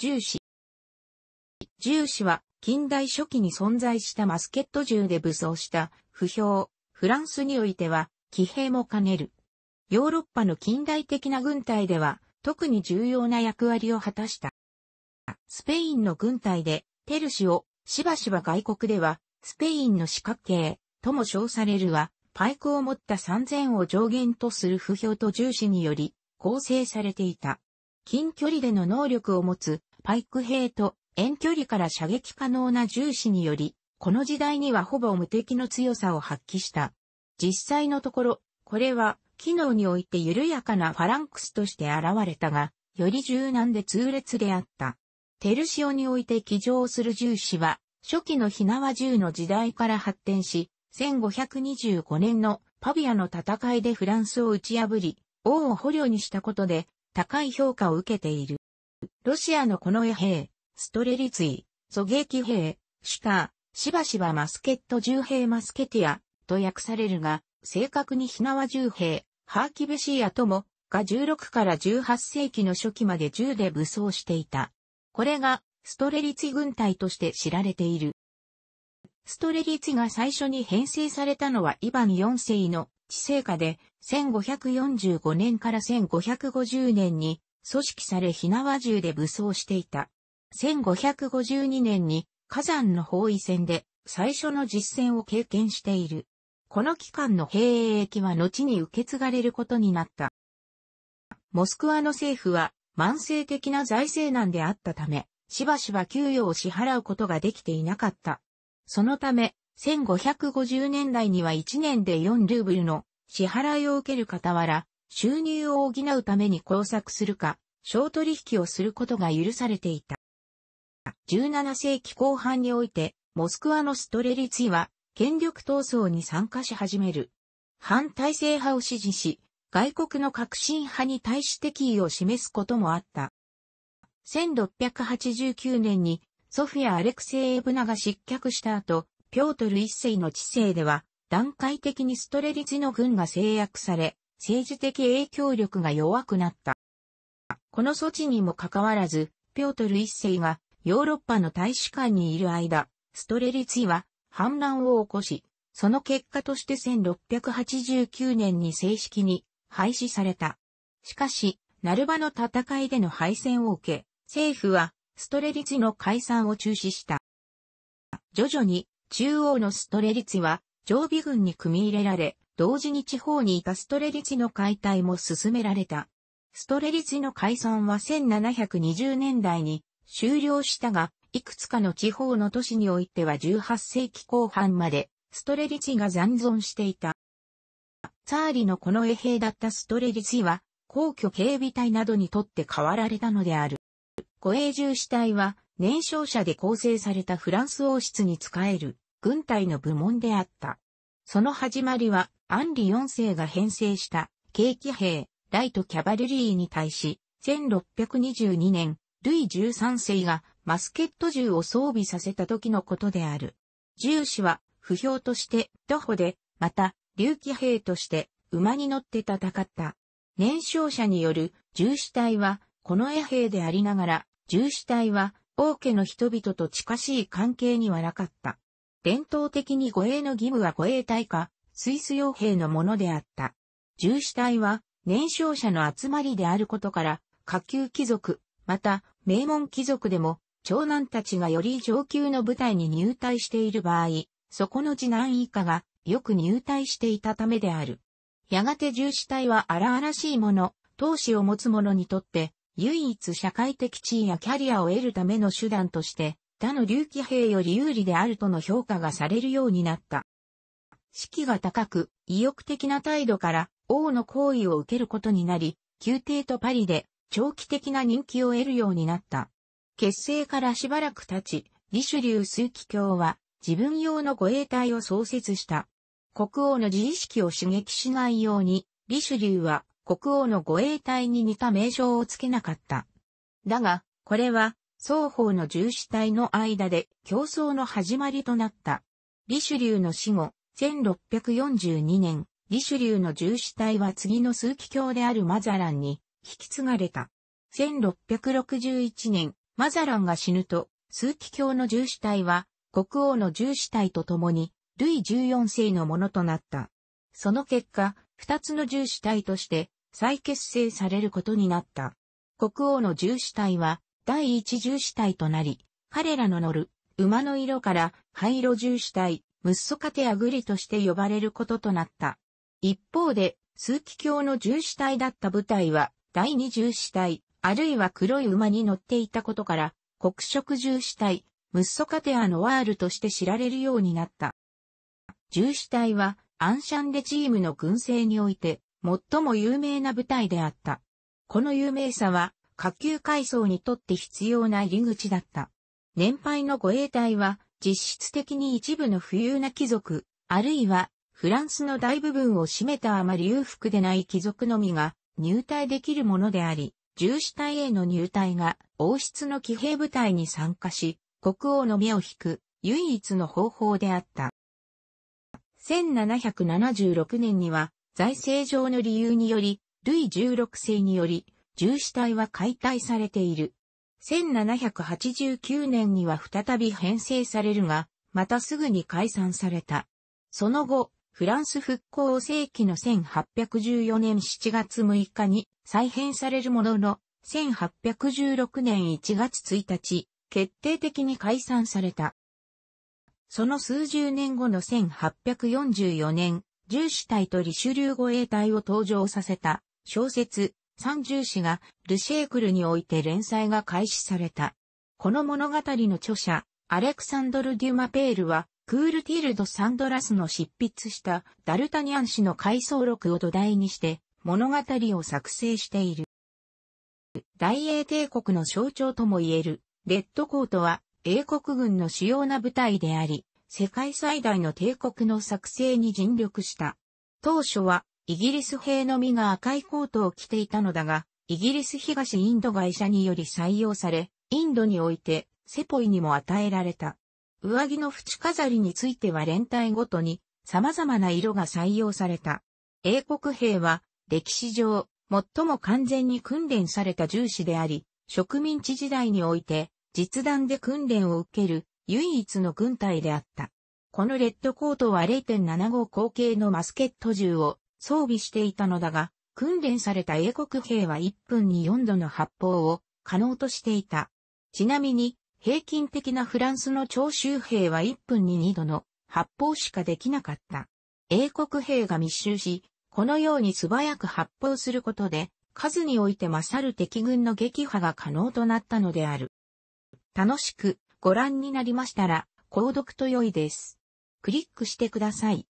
銃士。銃士は近代初期に存在したマスケット銃で武装した不評、フランスにおいては騎兵も兼ねる。ヨーロッパの近代的な軍隊では特に重要な役割を果たした。スペインの軍隊でテルシをしばしば外国ではスペインの四角形とも称されるはパイクを持った3000を上限とする不評と重視により構成されていた。近距離での能力を持つパイク兵と遠距離から射撃可能な重視により、この時代にはほぼ無敵の強さを発揮した。実際のところ、これは、機能において緩やかなファランクスとして現れたが、より柔軟で痛烈であった。テルシオにおいて騎乗する重視は、初期の火縄銃の時代から発展し、1525年のパビアの戦いでフランスを打ち破り、王を捕虜にしたことで高い評価を受けている。ロシアのこの衛兵、ストレリツィ、狙撃兵、シュカー、しばしばマスケット銃兵マスケティアと訳されるが、正確に火縄銃兵、ハーキブシーアとも、が16から18世紀の初期まで銃で武装していた。これが、ストレリツィ軍隊として知られている。ストレリツィが最初に編成されたのはイバン4世の治世下で1545年から1550年に組織され火縄銃で武装していた。1552年に火山の包囲戦で最初の実戦を経験している。この期間の兵役は後に受け継がれることになった。モスクワの政府は慢性的な財政難であったため、しばしば給与を支払うことができていなかった。そのため、1550年代には1年で4ルーブルの支払いを受ける傍ら、収入を補うために工作するか、小取引をすることが許されていた。17世紀後半において、モスクワのストレリツィは、権力闘争に参加し始める。反体制派を支持し、外国の革新派に対し敵意を示すこともあった。1689年にソフィア・アレクセイエブナが失脚した後、ピョートル一世の治世では、段階的にストレリツィの軍が制約され、政治的影響力が弱くなった。この措置にもかかわらず、ピョートル一世がヨーロッパの大使館にいる間、ストレリツィは反乱を起こし、その結果として1689年に正式に廃止された。しかし、ナルバの戦いでの敗戦を受け、政府はストレリツィの解散を中止した。徐々に中央のストレリツィは常備軍に組み入れられ、同時に地方にいたストレリチの解体も進められた。ストレリチの解散は1720年代に終了したが、いくつかの地方の都市においては18世紀後半までストレリチが残存していた。ツァーリのこの衛兵だったストレリチは、皇居警備隊などにとって変わられたのである。護衛従士隊は、年少者で構成されたフランス王室に仕える軍隊の部門であった。その始まりは、アンリ4世が編成した、軽騎兵、ライトキャバルリーに対し、1622年、ルイ13世がマスケット銃を装備させた時のことである。銃士は、不評として徒歩で、また、竜騎兵として馬に乗って戦った。年少者による銃士隊は、この衛兵でありながら、銃士隊は、王家の人々と近しい関係にはなかった。伝統的に護衛の義務は護衛隊か、スイス傭兵のものであった。重視隊は、年少者の集まりであることから、下級貴族、また、名門貴族でも、長男たちがより上級の部隊に入隊している場合、そこの次男以下が、よく入隊していたためである。やがて重視隊は荒々しいもの、闘志を持つ者にとって、唯一社会的地位やキャリアを得るための手段として、他の竜騎兵より有利であるとの評価がされるようになった。士気が高く、意欲的な態度から王の行為を受けることになり、宮廷とパリで長期的な人気を得るようになった。結成からしばらく経ち、リシュリュー枢機卿は自分用の護衛隊を創設した。国王の自意識を刺激しないように、リシュリューは国王の護衛隊に似た名称をつけなかった。だが、これは双方の重視体の間で競争の始まりとなった。リシュリューの死後、1642年、リシュリューの重視体は次の数奇教であるマザランに引き継がれた。1661年、マザランが死ぬと、数奇教の重視体は国王の重視体と共に、ルイ14世のものとなった。その結果、二つの重視体として再結成されることになった。国王の重視体は第一重視体となり、彼らの乗る馬の色から灰色重視体、ムッソカテアグリとして呼ばれることとなった。一方で、数奇卿の重視体だった部隊は、第二重視体、あるいは黒い馬に乗っていたことから、黒色重視体、ムッソカテアのワールとして知られるようになった。重視体は、アンシャンデチームの軍勢において、最も有名な部隊であった。この有名さは、下級階層にとって必要な入り口だった。年配の護衛隊は実質的に一部の富裕な貴族、あるいはフランスの大部分を占めたあまり裕福でない貴族のみが入隊できるものであり、重視隊への入隊が王室の騎兵部隊に参加し、国王の目を引く唯一の方法であった。1776年には財政上の理由により、ルイ16世により、重死体は解体されている。1789年には再び編成されるが、またすぐに解散された。その後、フランス復興世紀の1814年7月6日に再編されるものの、1816年1月1日、決定的に解散された。その数十年後の1844年、重視体とリシュリュー護衛隊を登場させた小説、三重詩がルシェークルにおいて連載が開始された。この物語の著者、アレクサンドル・デュマペールは、クールティルド・サンドラスの執筆したダルタニアン氏の回想録を土台にして物語を作成している。大英帝国の象徴ともいえるレッドコートは英国軍の主要な部隊であり、世界最大の帝国の作成に尽力した。当初はイギリス兵のみが赤いコートを着ていたのだが、イギリス東インド会社により採用され、インドにおいてセポイにも与えられた。上着の縁飾りについては連帯ごとに様々な色が採用された。英国兵は歴史上最も完全に訓練された重視であり、植民地時代において実弾で訓練を受ける唯一の軍隊であった。このレッドコートは0.75口径のマスケット銃を装備していたのだが、訓練された英国兵は1分に4度の発砲を可能としていた。ちなみに、平均的なフランスの徴収兵は1分に2度の発砲しかできなかった。英国兵が密集し、このように素早く発砲することで、数において勝る敵軍の撃破が可能となったのである。楽しくご覧になりましたら、購読と良いです。クリックしてください。